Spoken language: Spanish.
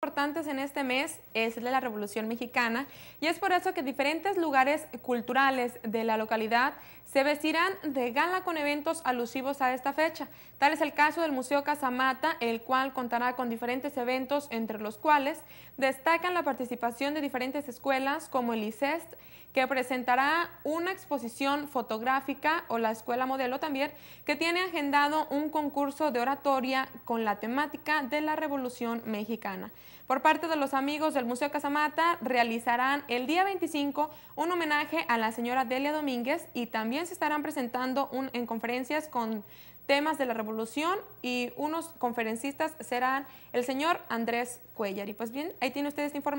importantes en este mes es de la Revolución Mexicana y es por eso que diferentes lugares culturales de la localidad se vestirán de gala con eventos alusivos a esta fecha. Tal es el caso del Museo Casamata, el cual contará con diferentes eventos entre los cuales destacan la participación de diferentes escuelas como el ICEST, que presentará una exposición fotográfica o la Escuela Modelo también, que tiene agendado un concurso de oratoria con la temática de la Revolución Mexicana. Por parte de los amigos del Museo Casamata, realizarán el día 25 un homenaje a la señora Delia Domínguez y también se estarán presentando en conferencias con temas de la revolución y unos conferencistas serán el señor Andrés Cuellar. Y pues bien, ahí tiene ustedes información.